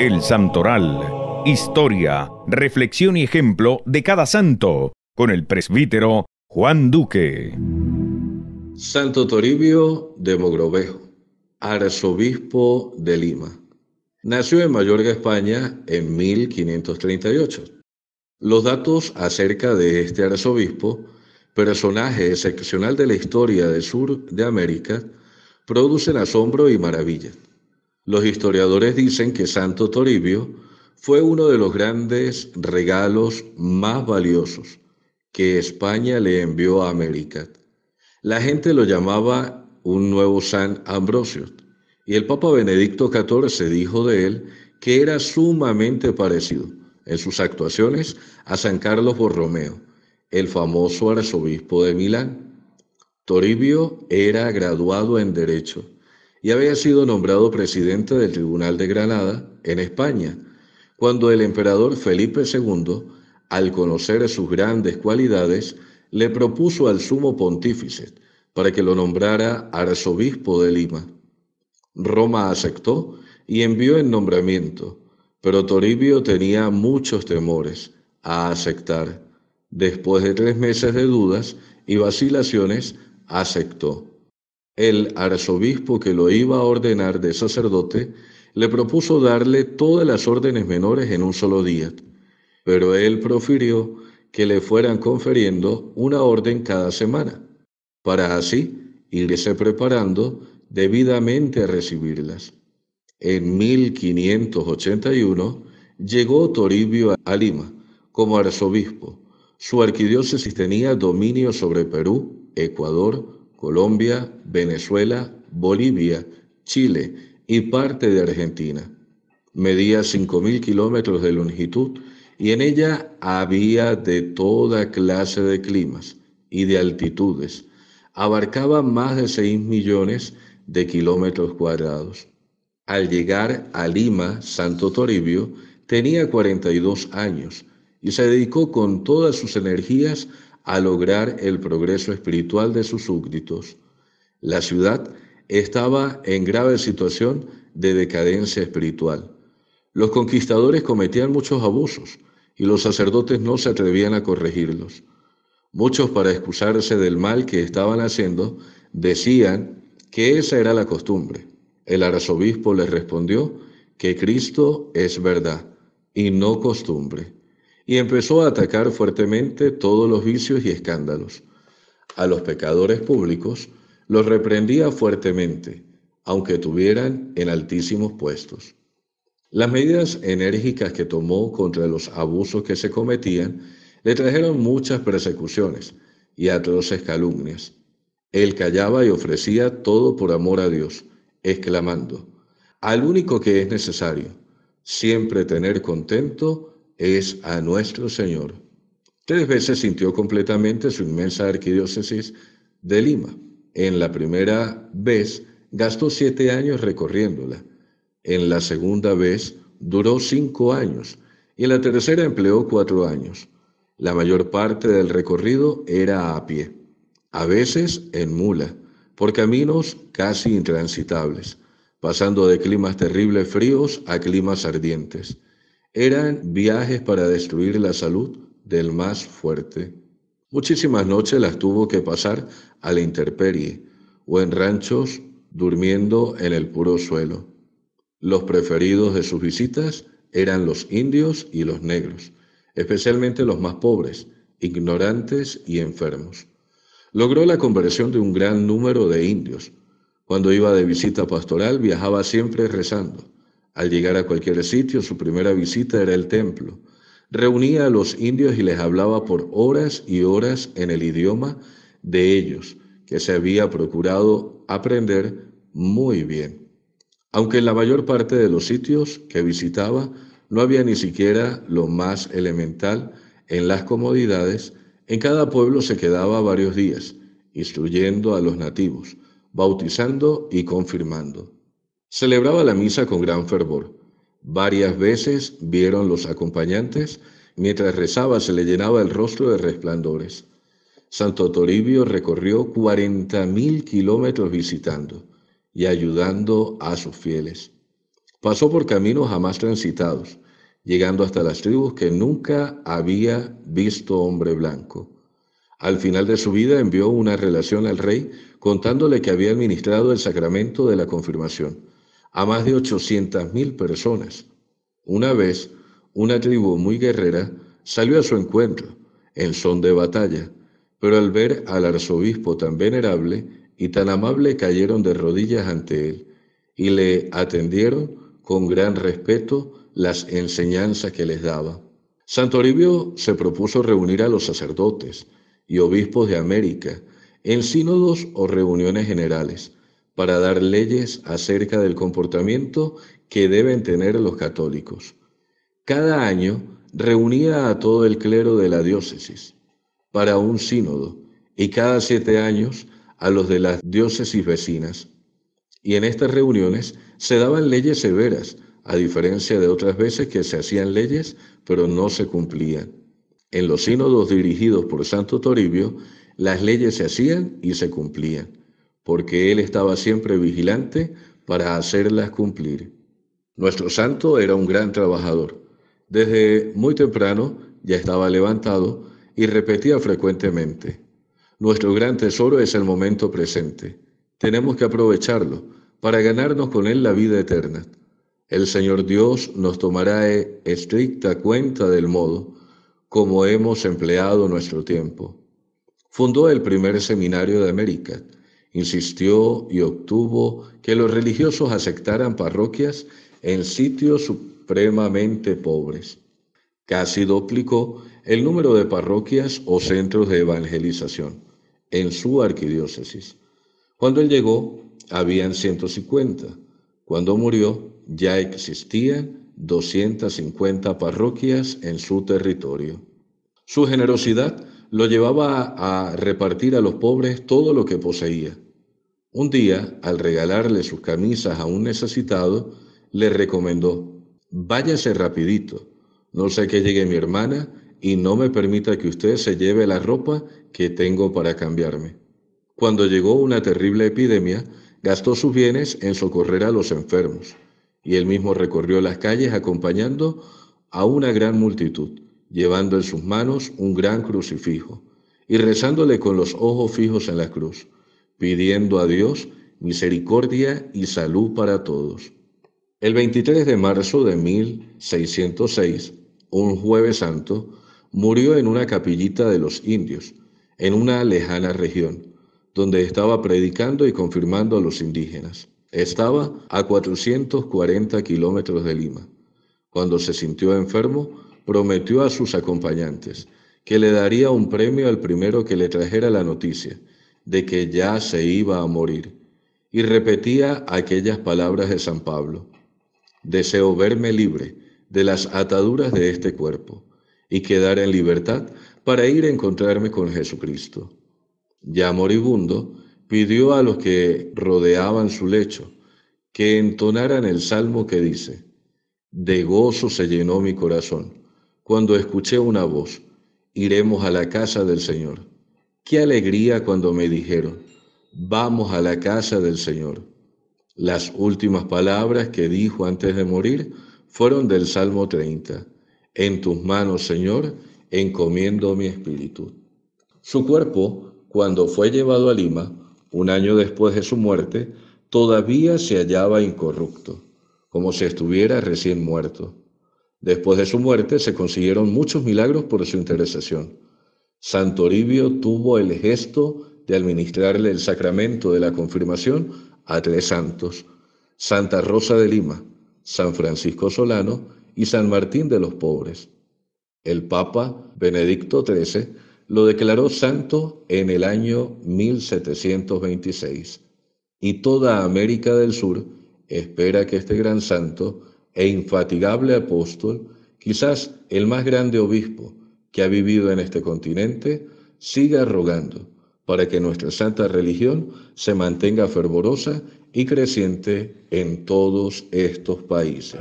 El Santoral. Historia, reflexión y ejemplo de cada santo, con el presbítero Juan Duque. Santo Toribio de Mogrovejo, arzobispo de Lima. Nació en Mallorca, España, en 1538. Los datos acerca de este arzobispo, personaje excepcional de la historia del sur de América, producen asombro y maravilla. Los historiadores dicen que Santo Toribio fue uno de los grandes regalos más valiosos que España le envió a América. La gente lo llamaba un nuevo San Ambrosio y el Papa Benedicto XIV dijo de él que era sumamente parecido en sus actuaciones a San Carlos Borromeo, el famoso arzobispo de Milán. Toribio era graduado en Derecho y había sido nombrado presidente del Tribunal de Granada en España, cuando el emperador Felipe II, al conocer sus grandes cualidades, le propuso al sumo pontífice para que lo nombrara arzobispo de Lima. Roma aceptó y envió el nombramiento, pero Toribio tenía muchos temores a aceptar. Después de tres meses de dudas y vacilaciones, aceptó el arzobispo que lo iba a ordenar de sacerdote le propuso darle todas las órdenes menores en un solo día, pero él profirió que le fueran conferiendo una orden cada semana, para así irse preparando debidamente a recibirlas. En 1581 llegó Toribio a Lima como arzobispo. Su arquidiócesis tenía dominio sobre Perú, Ecuador, Colombia, Venezuela, Bolivia, Chile y parte de Argentina. Medía 5.000 kilómetros de longitud y en ella había de toda clase de climas y de altitudes. Abarcaba más de 6 millones de kilómetros cuadrados. Al llegar a Lima, Santo Toribio, tenía 42 años y se dedicó con todas sus energías a lograr el progreso espiritual de sus súbditos. La ciudad estaba en grave situación de decadencia espiritual. Los conquistadores cometían muchos abusos y los sacerdotes no se atrevían a corregirlos. Muchos para excusarse del mal que estaban haciendo decían que esa era la costumbre. El arzobispo les respondió que Cristo es verdad y no costumbre y empezó a atacar fuertemente todos los vicios y escándalos. A los pecadores públicos los reprendía fuertemente, aunque tuvieran en altísimos puestos. Las medidas enérgicas que tomó contra los abusos que se cometían le trajeron muchas persecuciones y atroces calumnias. Él callaba y ofrecía todo por amor a Dios, exclamando, al único que es necesario, siempre tener contento es a nuestro Señor. Tres veces sintió completamente su inmensa arquidiócesis de Lima. En la primera vez gastó siete años recorriéndola. En la segunda vez duró cinco años y en la tercera empleó cuatro años. La mayor parte del recorrido era a pie, a veces en mula, por caminos casi intransitables, pasando de climas terribles fríos a climas ardientes. Eran viajes para destruir la salud del más fuerte. Muchísimas noches las tuvo que pasar a la intemperie o en ranchos durmiendo en el puro suelo. Los preferidos de sus visitas eran los indios y los negros, especialmente los más pobres, ignorantes y enfermos. Logró la conversión de un gran número de indios. Cuando iba de visita pastoral viajaba siempre rezando. Al llegar a cualquier sitio, su primera visita era el templo. Reunía a los indios y les hablaba por horas y horas en el idioma de ellos, que se había procurado aprender muy bien. Aunque en la mayor parte de los sitios que visitaba no había ni siquiera lo más elemental en las comodidades, en cada pueblo se quedaba varios días, instruyendo a los nativos, bautizando y confirmando. Celebraba la misa con gran fervor. Varias veces vieron los acompañantes, mientras rezaba se le llenaba el rostro de resplandores. Santo Toribio recorrió mil kilómetros visitando y ayudando a sus fieles. Pasó por caminos jamás transitados, llegando hasta las tribus que nunca había visto hombre blanco. Al final de su vida envió una relación al rey contándole que había administrado el sacramento de la confirmación a más de 800.000 personas. Una vez, una tribu muy guerrera salió a su encuentro, en son de batalla, pero al ver al arzobispo tan venerable y tan amable cayeron de rodillas ante él y le atendieron con gran respeto las enseñanzas que les daba. Santoribio se propuso reunir a los sacerdotes y obispos de América en sínodos o reuniones generales para dar leyes acerca del comportamiento que deben tener los católicos. Cada año reunía a todo el clero de la diócesis para un sínodo y cada siete años a los de las diócesis vecinas. Y en estas reuniones se daban leyes severas, a diferencia de otras veces que se hacían leyes pero no se cumplían. En los sínodos dirigidos por Santo Toribio, las leyes se hacían y se cumplían porque él estaba siempre vigilante para hacerlas cumplir. Nuestro santo era un gran trabajador. Desde muy temprano ya estaba levantado y repetía frecuentemente, nuestro gran tesoro es el momento presente. Tenemos que aprovecharlo para ganarnos con él la vida eterna. El Señor Dios nos tomará e, estricta cuenta del modo como hemos empleado nuestro tiempo. Fundó el primer seminario de América Insistió y obtuvo que los religiosos aceptaran parroquias en sitios supremamente pobres. Casi duplicó el número de parroquias o centros de evangelización en su arquidiócesis. Cuando él llegó, habían 150. Cuando murió, ya existían 250 parroquias en su territorio. Su generosidad lo llevaba a repartir a los pobres todo lo que poseía. Un día, al regalarle sus camisas a un necesitado, le recomendó, váyase rapidito, no sé que llegue mi hermana y no me permita que usted se lleve la ropa que tengo para cambiarme. Cuando llegó una terrible epidemia, gastó sus bienes en socorrer a los enfermos, y él mismo recorrió las calles acompañando a una gran multitud llevando en sus manos un gran crucifijo y rezándole con los ojos fijos en la cruz, pidiendo a Dios misericordia y salud para todos. El 23 de marzo de 1606, un jueves santo, murió en una capillita de los indios, en una lejana región, donde estaba predicando y confirmando a los indígenas. Estaba a 440 kilómetros de Lima. Cuando se sintió enfermo, prometió a sus acompañantes que le daría un premio al primero que le trajera la noticia de que ya se iba a morir, y repetía aquellas palabras de San Pablo, deseo verme libre de las ataduras de este cuerpo y quedar en libertad para ir a encontrarme con Jesucristo. Ya moribundo, pidió a los que rodeaban su lecho que entonaran el salmo que dice, de gozo se llenó mi corazón cuando escuché una voz, iremos a la casa del Señor. Qué alegría cuando me dijeron, vamos a la casa del Señor. Las últimas palabras que dijo antes de morir fueron del Salmo 30. En tus manos, Señor, encomiendo mi espíritu. Su cuerpo, cuando fue llevado a Lima, un año después de su muerte, todavía se hallaba incorrupto, como si estuviera recién muerto. Después de su muerte se consiguieron muchos milagros por su intercesión. Santo Oribio tuvo el gesto de administrarle el sacramento de la confirmación a tres santos, Santa Rosa de Lima, San Francisco Solano y San Martín de los Pobres. El Papa Benedicto XIII lo declaró santo en el año 1726 y toda América del Sur espera que este gran santo e infatigable apóstol, quizás el más grande obispo que ha vivido en este continente, siga rogando para que nuestra santa religión se mantenga fervorosa y creciente en todos estos países.